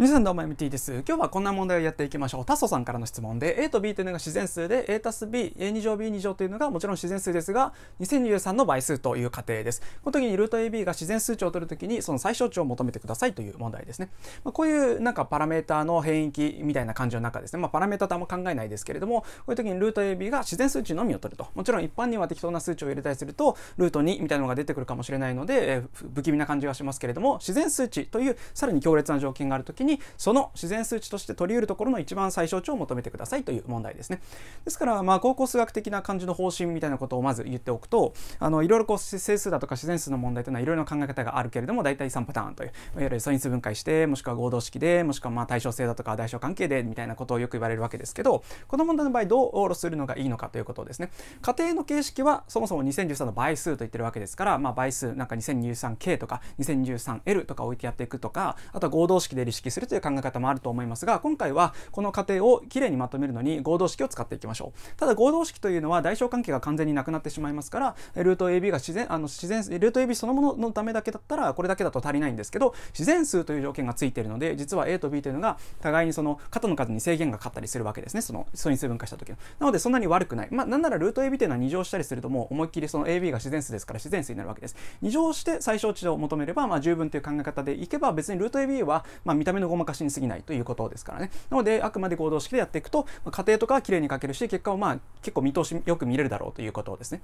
皆さんどうも MT です。今日はこんな問題をやっていきましょう。タソさんからの質問で、A と B というのが自然数で、A たす B、A2 乗 B2 乗というのがもちろん自然数ですが、2023の倍数という仮定です。この時にルート AB が自然数値を取るときに、その最小値を求めてくださいという問題ですね。まあ、こういうなんかパラメータの変域みたいな感じの中ですね。まあ、パラメータとあんま考えないですけれども、こういう時にルート AB が自然数値のみを取ると。もちろん一般には適当な数値を入れたりすると、ルート2みたいなのが出てくるかもしれないので、えー、不気味な感じがしますけれども、自然数値というさらに強烈な条件があるときに、にその自然数値として取り得るところの一番最小値を求めてくださいという問題ですね。ですからまあ高校数学的な感じの方針みたいなことをまず言っておくとあのいろいろこう整数だとか自然数の問題というのはいろいろな考え方があるけれども大体3パターンといういわゆる素因数分解してもしくは合同式でもしくはまあ対称性だとか代償関係でみたいなことをよく言われるわけですけどこの問題の場合どう往路するのがいいのかということですね。仮定の形式はそもそも2013の倍数と言ってるわけですから、まあ、倍数なんか2 0 1 3 k とか2 0 1 3 l とか置いてやっていくとかあとは合同式で理式するするという考え方もあると思いますが、今回はこの過程をきれいにまとめるのに合同式を使っていきましょう。ただ合同式というのは代償関係が完全になくなってしまいますから、ルート AB が自然、あの自然、ルート AB そのもののためだけだったら、これだけだと足りないんですけど、自然数という条件がついているので、実は A と B というのが互いにその肩の数に制限がかかったりするわけですね。その素因数分解した時の。なのでそんなに悪くない。まあ、なんならルート AB というのは2乗したりするともう思いっきりその AB が自然数ですから自然数になるわけです。2乗して最小値を求めれば、まあ、十分という考え方でいけば別にルート AB は、まあ、見た目のごまかしに過ぎないということですからね。なので、あくまで合同式でやっていくと、まあ、家庭とかは綺麗に書けるし、結果をまあ結構見通しよく見れるだろうということですね。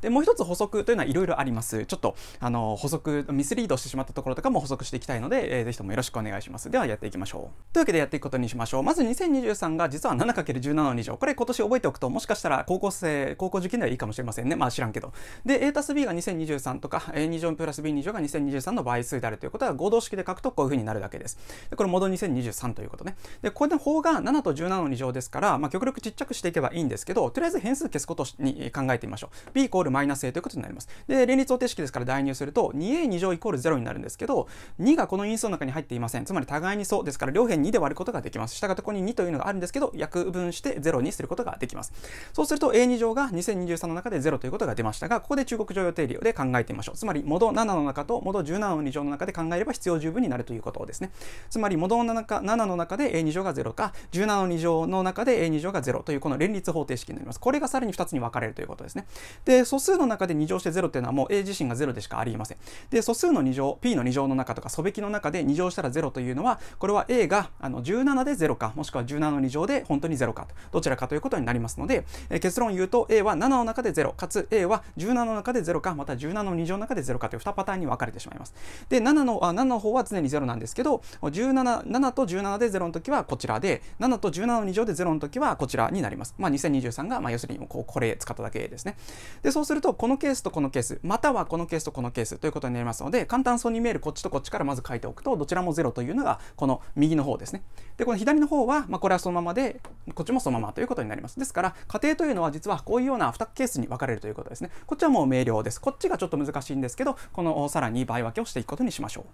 でもう一つ補足というのはいろいろあります。ちょっとあの補足ミスリードしてしまったところとかも補足していきたいので、えー、ぜひともよろしくお願いします。ではやっていきましょう。というわけでやっていくことにしましょう。まず2023が実は 7×17 の2乗。これ今年覚えておくともしかしたら高校生高校受験ではいいかもしれませんね。まあ知らんけど。で A たす B が2023とか A2 乗プラス B2 乗が2023の倍数であるということは合同式で書くとこういうふうになるだけです。でこれモード2023ということね。でこれで法が7と17の2乗ですから、まあ、極力ちっちゃくしていけばいいんですけどとりあえず変数消すことに考えてみましょう。イコールマイナス a ということになります。で、連立方程式ですから代入すると 2a2 乗イコール0になるんですけど、2がこの因数の中に入っていません。つまり互いにそうですから両辺2で割ることができます。したがってここに2というのがあるんですけど、約分して0にすることができます。そうすると a2 乗が2023の中で0ということが出ましたが、ここで中国常用定理で考えてみましょう。つまり、元7の中と元17の2乗の中で考えれば必要十分になるということですね。つまり、元の中7の中で a2 乗が0か、17の2乗の中で a2 乗が0というこの連立方程式になります。これがさらに2つに分かれるということですね。でで、素数の中で2乗して0っていうのはもう A 自身が0でしかありえません。で、素数の2乗、P の2乗の中とか素べきの中で2乗したら0というのは、これは A があの17で0か、もしくは17の2乗で本当に0かと、どちらかということになりますので、えー、結論を言うと A は7の中で0、かつ A は17の中で0か、また17の2乗の中で0かという2パターンに分かれてしまいます。で、7のあ7の方は常に0なんですけど、17、7と17で0の時はこちらで、7と17の2乗で0の時はこちらになります。まあ、2023が、まあ、要するにもうこれ使っただけですね。で、そうすると、このケースとこのケース、またはこのケースとこのケースということになりますので、簡単そうに見えるこっちとこっちからまず書いておくと、どちらも0というのが、この右の方ですね。で、この左の方は、まあ、これはそのままで、こっちもそのままということになります。ですから、仮定というのは実はこういうような2ケースに分かれるということですね。こっちはもう明瞭です。こっちがちょっと難しいんですけど、このさらに倍分けをしていくことにしましょう。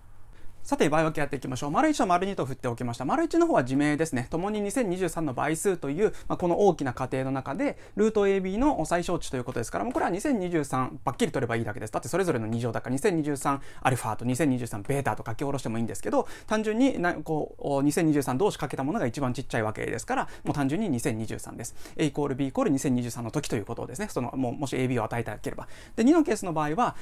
さて、倍分けやっていきましょう。丸1と丸2と振っておきました。丸1の方は自明ですね。共に2023の倍数という、まあ、この大きな過程の中で、ルート AB の最小値ということですから、もうこれは2023、ばっきり取ればいいだけです。だってそれぞれの2乗だから、2023アルファと2023ベータと書き下ろしてもいいんですけど、単純にこう2023同士かけたものが一番ちっちゃいわけですから、もう単純に2023です。A イコール B イコール2023の時ということですね。その、もうもし AB を与えたければ。で、2のケースの場合は、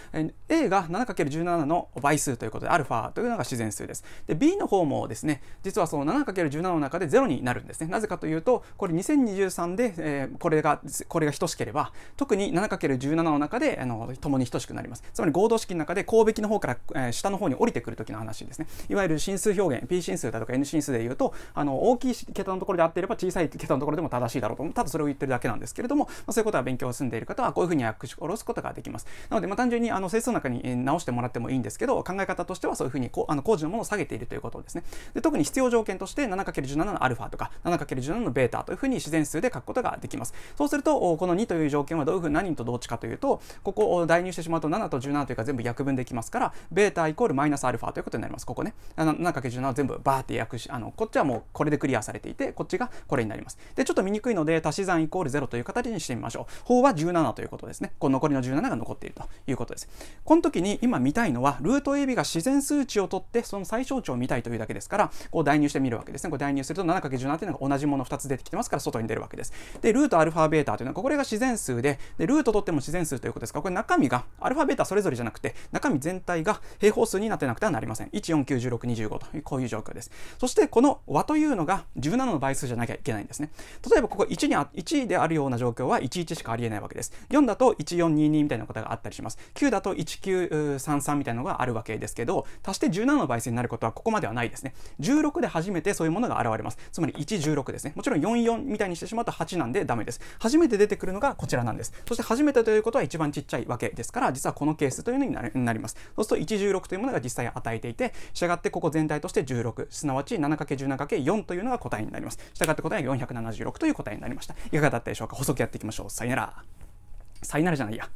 A が 7×17 の倍数ということで、アルファというのが自然数です。で、B の方もですね、実はその 7×17 の中で0になるんですね。なぜかというと、これ2023で、えー、これが、これが等しければ、特に 7×17 の中で、あの、共に等しくなります。つまり合同式の中で、項引きの方から、えー、下の方に降りてくる時の話ですね。いわゆる進数表現、P 進数だとか N 進数で言うと、あの、大きい桁のところであっていれば、小さい桁のところでも正しいだろうと。ただそれを言ってるだけなんですけれども、まあ、そういうことは勉強を済んでいる方は、こういうふうに訳し下ろすことができます。なので、まあ、単純に、あの、整数の中に直してもらってもいいんですけど、考え方としてはそういうふうにこう、あの、工事のものを下げているということですね。で特に必要条件として 7×17 の α とか 7×17 の β というふうに自然数で書くことができます。そうすると、この2という条件はどういうふうに何と同値かというと、ここを代入してしまうと7と17というか全部約分できますから、β イコールマイナス α ということになります。ここね。7×17 は全部バーって訳し、あの、こっちはもうこれでクリアされていて、こっちがこれになります。で、ちょっと見にくいので、足し算イコール0という形にしてみましょう。法は17ということですね。この残りの17が残っているということです。この時に今見たいのは、ルート AB が自然数値を取ってってその最小値を見たいというだけですからこう代入してみるわけですねこう代入すると 7×17 というのが同じもの2つ出てきてますから外に出るわけですでルートアルファベータというのはこれが自然数ででルート取っても自然数ということですからこれ中身がアルファベータそれぞれじゃなくて中身全体が平方数になってなくてはなりません1491625というこういう状況ですそしてこの和というのが17の倍数じゃなきゃいけないんですね例えばここ1にあ1であるような状況は11しかありえないわけです4だと1422みたいなことがあったりします9だと1933みたいなのがあるわけですけど足して17のの倍数になることはここまではないですね。16で初めてそういうものが現れます。つまり116ですね。もちろん44みたいにしてしまうと8なんでダメです。初めて出てくるのがこちらなんです。そして初めてということは一番ちっちゃいわけですから、実はこのケースというのになります。そうすると116というものが実際与えていて、従ってここ全体として16、すなわち 7×17×4 というのが答えになります。従って答えが476という答えになりました。いかがだったでしょうか補足やっていきましょう。さよなら。さよならじゃないや。